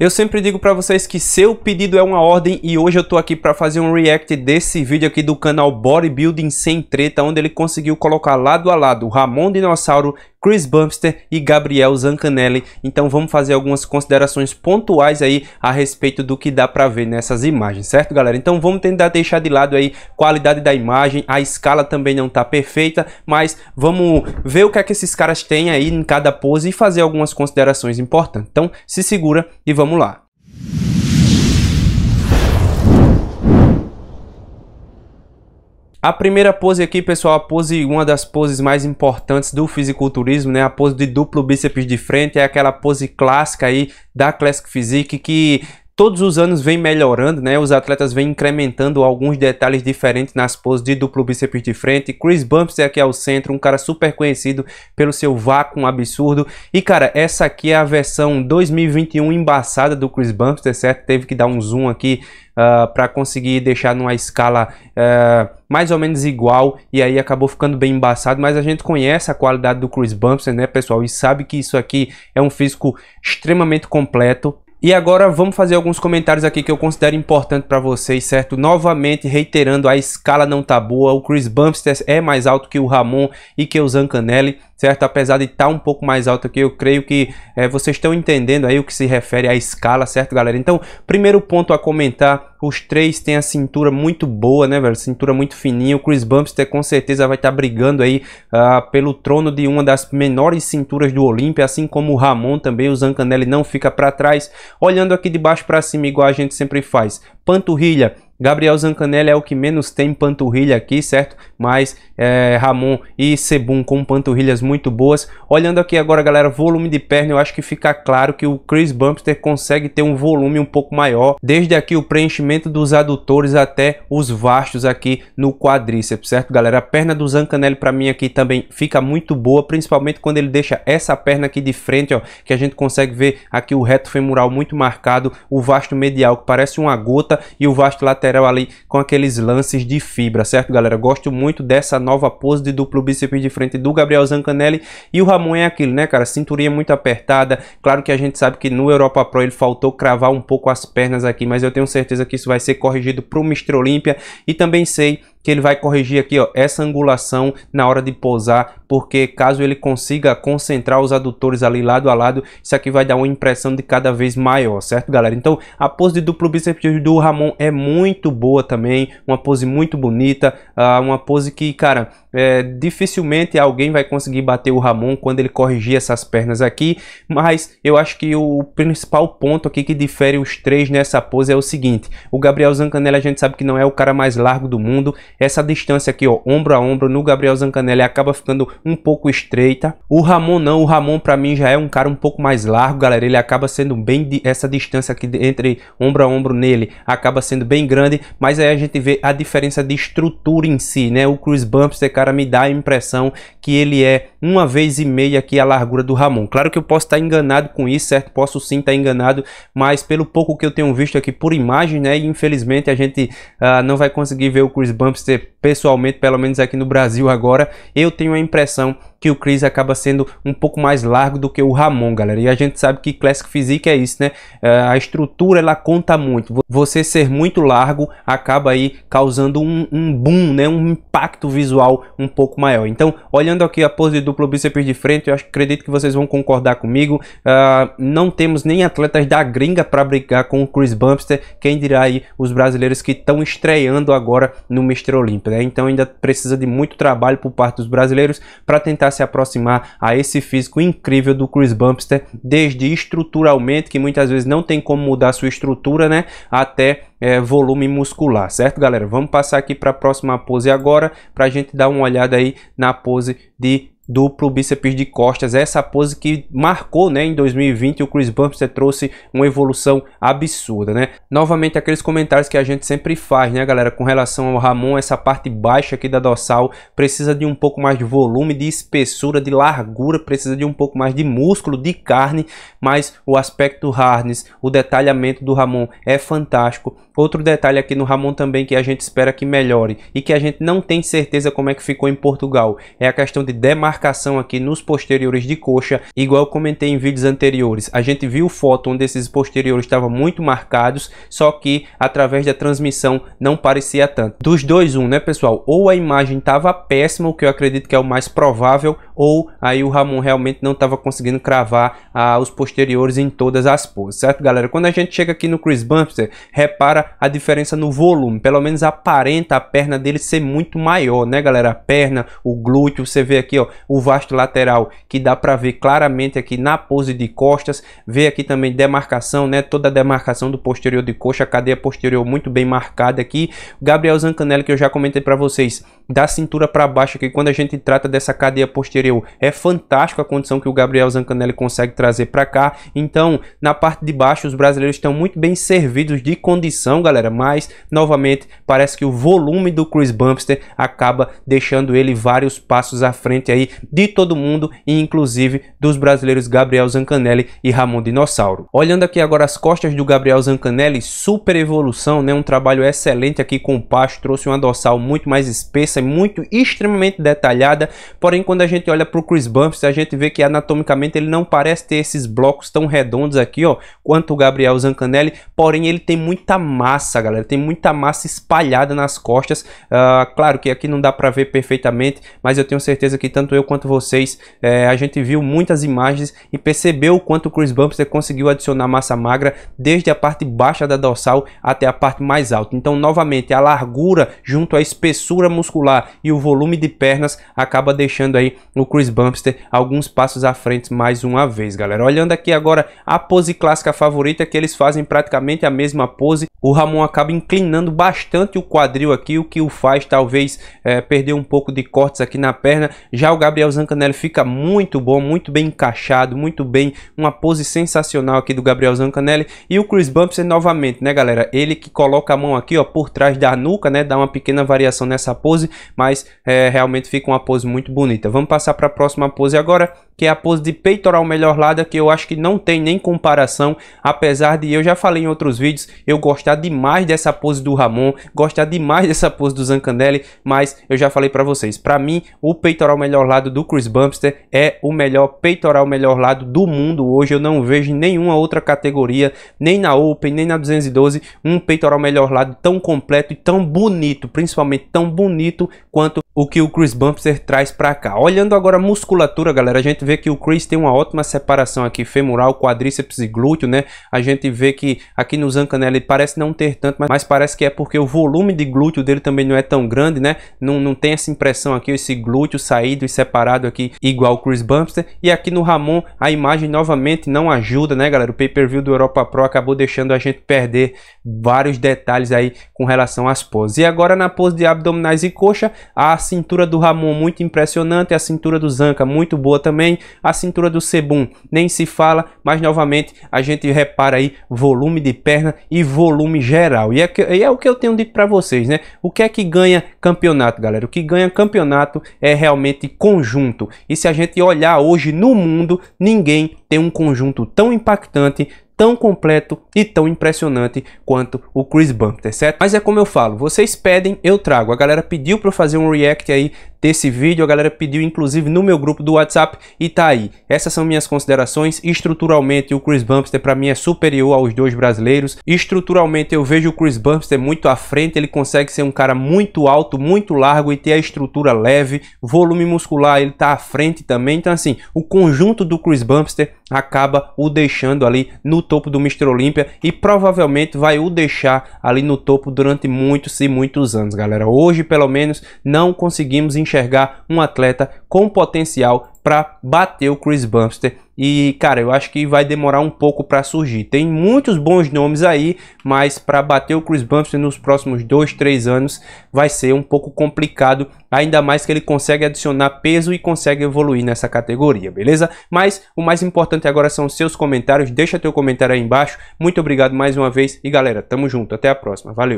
Eu sempre digo para vocês que seu pedido é uma ordem e hoje eu tô aqui para fazer um react desse vídeo aqui do canal Bodybuilding Sem Treta, onde ele conseguiu colocar lado a lado o Ramon Dinossauro Chris Bumster e Gabriel Zancanelli. Então vamos fazer algumas considerações pontuais aí a respeito do que dá para ver nessas imagens, certo galera? Então vamos tentar deixar de lado aí qualidade da imagem, a escala também não tá perfeita, mas vamos ver o que é que esses caras têm aí em cada pose e fazer algumas considerações importantes. Então se segura e vamos lá. A primeira pose aqui, pessoal, a pose, uma das poses mais importantes do fisiculturismo, né? A pose de duplo bíceps de frente, é aquela pose clássica aí da Classic Physique que todos os anos vem melhorando, né? Os atletas vêm incrementando alguns detalhes diferentes nas poses de duplo bíceps de frente. Chris Bumps é aqui ao centro, um cara super conhecido pelo seu vácuo absurdo. E cara, essa aqui é a versão 2021 embaçada do Chris Bumps, tá certo? Teve que dar um zoom aqui uh, ah, para conseguir deixar numa escala uh, mais ou menos igual e aí acabou ficando bem embaçado, mas a gente conhece a qualidade do Chris Bumpson né, pessoal, e sabe que isso aqui é um físico extremamente completo, e agora vamos fazer alguns comentários aqui que eu considero importante para vocês, certo? Novamente reiterando, a escala não tá boa, o Chris Bumpster é mais alto que o Ramon e que o Zancanelli, certo? Apesar de estar tá um pouco mais alto aqui, eu creio que é, vocês estão entendendo aí o que se refere à escala, certo, galera? Então, primeiro ponto a comentar os três têm a cintura muito boa, né, velho? Cintura muito fininha. O Chris Bumpster com certeza vai estar tá brigando aí uh, pelo trono de uma das menores cinturas do Olímpia, assim como o Ramon também. O Zancanelli não fica para trás. Olhando aqui de baixo para cima, igual a gente sempre faz. Panturrilha Gabriel Zancanelli é o que menos tem panturrilha aqui, certo? Mas é, Ramon e Sebum com panturrilhas muito boas. Olhando aqui agora, galera, volume de perna, eu acho que fica claro que o Chris Bumpster consegue ter um volume um pouco maior. Desde aqui o preenchimento dos adutores até os vastos aqui no quadríceps, certo, galera? A perna do Zancanelli para mim aqui também fica muito boa, principalmente quando ele deixa essa perna aqui de frente, ó, que a gente consegue ver aqui o reto femoral muito marcado, o vasto medial que parece uma gota e o vasto lateral lateral ali com aqueles lances de fibra, certo, galera? Gosto muito dessa nova pose de duplo bíceps de frente do Gabriel Zancanelli e o Ramon é aquilo, né, cara? Cinturinha muito apertada. Claro que a gente sabe que no Europa Pro ele faltou cravar um pouco as pernas aqui, mas eu tenho certeza que isso vai ser corrigido para o Mr. Olímpia e também sei que ele vai corrigir aqui ó, essa angulação na hora de pousar, porque caso ele consiga concentrar os adutores ali lado a lado, isso aqui vai dar uma impressão de cada vez maior, certo galera? Então a pose de duplo bíceps do Ramon é muito boa também, uma pose muito bonita, ah, uma pose que, cara, é, dificilmente alguém vai conseguir bater o Ramon quando ele corrigir essas pernas aqui, mas eu acho que o principal ponto aqui que difere os três nessa pose é o seguinte, o Gabriel Zancanelli a gente sabe que não é o cara mais largo do mundo, essa distância aqui ó, ombro a ombro no Gabriel Zancanelli acaba ficando um pouco estreita, o Ramon não, o Ramon para mim já é um cara um pouco mais largo galera, ele acaba sendo bem, essa distância aqui entre ombro a ombro nele acaba sendo bem grande, mas aí a gente vê a diferença de estrutura em si, né, o Chris Bumps é cara me dá a impressão que ele é uma vez e meia aqui a largura do Ramon. Claro que eu posso estar enganado com isso, certo? Posso sim estar enganado, mas pelo pouco que eu tenho visto aqui por imagem, né? Infelizmente a gente uh, não vai conseguir ver o Chris Bumpster pessoalmente, pelo menos aqui no Brasil agora. Eu tenho a impressão que o Chris acaba sendo um pouco mais largo do que o Ramon, galera. E a gente sabe que Classic Physique é isso, né? É, a estrutura, ela conta muito. Você ser muito largo acaba aí causando um, um boom, né? Um impacto visual um pouco maior. Então, olhando aqui a pose de duplo bíceps de frente, eu acho, acredito que vocês vão concordar comigo. Uh, não temos nem atletas da gringa para brigar com o Chris Bumpster. Quem dirá aí os brasileiros que estão estreando agora no Mr. Olympia, né? Então, ainda precisa de muito trabalho por parte dos brasileiros para tentar buscar se aproximar a esse físico incrível do Chris Bumpster, desde estruturalmente, que muitas vezes não tem como mudar sua estrutura, né? Até é, volume muscular, certo, galera? Vamos passar aqui para a próxima pose agora, para a gente dar uma olhada aí na pose de duplo bíceps de costas, essa pose que marcou, né, em 2020 o Chris Bumster trouxe uma evolução absurda, né? Novamente aqueles comentários que a gente sempre faz, né, galera, com relação ao Ramon, essa parte baixa aqui da dorsal precisa de um pouco mais de volume, de espessura, de largura, precisa de um pouco mais de músculo, de carne, mas o aspecto harness o detalhamento do Ramon é fantástico. Outro detalhe aqui no Ramon também que a gente espera que melhore e que a gente não tem certeza como é que ficou em Portugal, é a questão de demarcação marcação aqui nos posteriores de coxa, igual eu comentei em vídeos anteriores. A gente viu foto onde esses posteriores estavam muito marcados, só que através da transmissão não parecia tanto. Dos dois, um, né pessoal? Ou a imagem estava péssima, o que eu acredito que é o mais provável, ou aí o Ramon realmente não estava conseguindo cravar ah, os posteriores em todas as poses, certo galera? Quando a gente chega aqui no Chris Bumster, repara a diferença no volume, pelo menos aparenta a perna dele ser muito maior, né galera? A perna, o glúteo, você vê aqui ó, o vasto lateral que dá para ver claramente aqui na pose de costas, vê aqui também demarcação, né? Toda a demarcação do posterior de coxa, a cadeia posterior muito bem marcada aqui. Gabriel Zancanelli que eu já comentei para vocês, da cintura para baixo aqui, quando a gente trata dessa cadeia posterior é fantástico a condição que o Gabriel Zancanelli consegue trazer para cá. Então, na parte de baixo, os brasileiros estão muito bem servidos de condição, galera. Mas, novamente, parece que o volume do Chris Bumpster acaba deixando ele vários passos à frente aí de todo mundo, e inclusive dos brasileiros Gabriel Zancanelli e Ramon Dinossauro. Olhando aqui agora as costas do Gabriel Zancanelli, super evolução, né? Um trabalho excelente aqui com o Pacho, trouxe uma dorsal muito mais espessa, muito extremamente detalhada. Porém, quando a gente olha olha para o Chris Bumps, a gente vê que anatomicamente ele não parece ter esses blocos tão redondos aqui, ó, quanto o Gabriel Zancanelli, porém ele tem muita massa, galera, tem muita massa espalhada nas costas, uh, claro que aqui não dá para ver perfeitamente, mas eu tenho certeza que tanto eu quanto vocês, é, a gente viu muitas imagens e percebeu o quanto o Chris Bumps conseguiu adicionar massa magra desde a parte baixa da dorsal até a parte mais alta, então novamente a largura junto à espessura muscular e o volume de pernas acaba deixando aí o Chris Bumster alguns passos à frente mais uma vez, galera. Olhando aqui agora a pose clássica favorita que eles fazem praticamente a mesma pose, o Ramon acaba inclinando bastante o quadril aqui, o que o faz talvez é, perder um pouco de cortes aqui na perna. Já o Gabriel Zancanelli fica muito bom, muito bem encaixado, muito bem, uma pose sensacional aqui do Gabriel Zancanelli. E o Chris Bumster novamente, né galera, ele que coloca a mão aqui ó, por trás da nuca, né, dá uma pequena variação nessa pose, mas é, realmente fica uma pose muito bonita. Vamos passar passar para a próxima pose agora, que é a pose de peitoral melhor lado que eu acho que não tem nem comparação, apesar de eu já falei em outros vídeos, eu gostar demais dessa pose do Ramon, gostar demais dessa pose do Zancanelli, mas eu já falei para vocês, para mim o peitoral melhor lado do Chris Bumster é o melhor peitoral melhor lado do mundo hoje, eu não vejo nenhuma outra categoria, nem na Open, nem na 212, um peitoral melhor lado tão completo e tão bonito, principalmente tão bonito quanto o que o Chris Bumster traz para cá. Olhando agora musculatura, galera, a gente vê que o Chris tem uma ótima separação aqui femoral, quadríceps e glúteo, né? A gente vê que aqui no Zancanelli ele parece não ter tanto, mas, parece que é porque o volume de glúteo dele também não é tão grande, né? Não, não tem essa impressão aqui, esse glúteo saído e separado aqui, igual o Chris Bumster. E aqui no Ramon, a imagem novamente não ajuda, né, galera? O pay-per-view do Europa Pro acabou deixando a gente perder vários detalhes aí com relação às poses. E agora na pose de abdominais e coxa, a cintura do Ramon muito impressionante, a cintura cintura do Zanca, muito boa também. A cintura do Sebum, nem se fala, mas novamente a gente repara aí volume de perna e volume geral. E é, que, e é o que eu tenho dito para vocês, né? O que é que ganha campeonato, galera? O que ganha campeonato é realmente conjunto. E se a gente olhar hoje no mundo, ninguém tem um conjunto tão impactante, tão completo e tão impressionante quanto o Chris Bump, tá certo? Mas é como eu falo, vocês pedem, eu trago. A galera pediu para eu fazer um react aí desse vídeo. A galera pediu, inclusive, no meu grupo do WhatsApp e tá aí. Essas são minhas considerações. Estruturalmente, o Chris Bumpster, para mim, é superior aos dois brasileiros. Estruturalmente, eu vejo o Chris Bumpster muito à frente. Ele consegue ser um cara muito alto, muito largo e ter a estrutura leve. Volume muscular, ele tá à frente também. Então, assim, o conjunto do Chris Bumpster acaba o deixando ali no topo do Mr. Olímpia e provavelmente vai o deixar ali no topo durante muitos e muitos anos, galera. Hoje, pelo menos, não conseguimos enxergar enxergar um atleta com potencial para bater o Chris Bumster. E, cara, eu acho que vai demorar um pouco para surgir. Tem muitos bons nomes aí, mas para bater o Chris Bumster nos próximos 2, 3 anos vai ser um pouco complicado, ainda mais que ele consegue adicionar peso e consegue evoluir nessa categoria, beleza? Mas o mais importante agora são seus comentários, deixa teu comentário aí embaixo. Muito obrigado mais uma vez e galera, tamo junto, até a próxima. Valeu.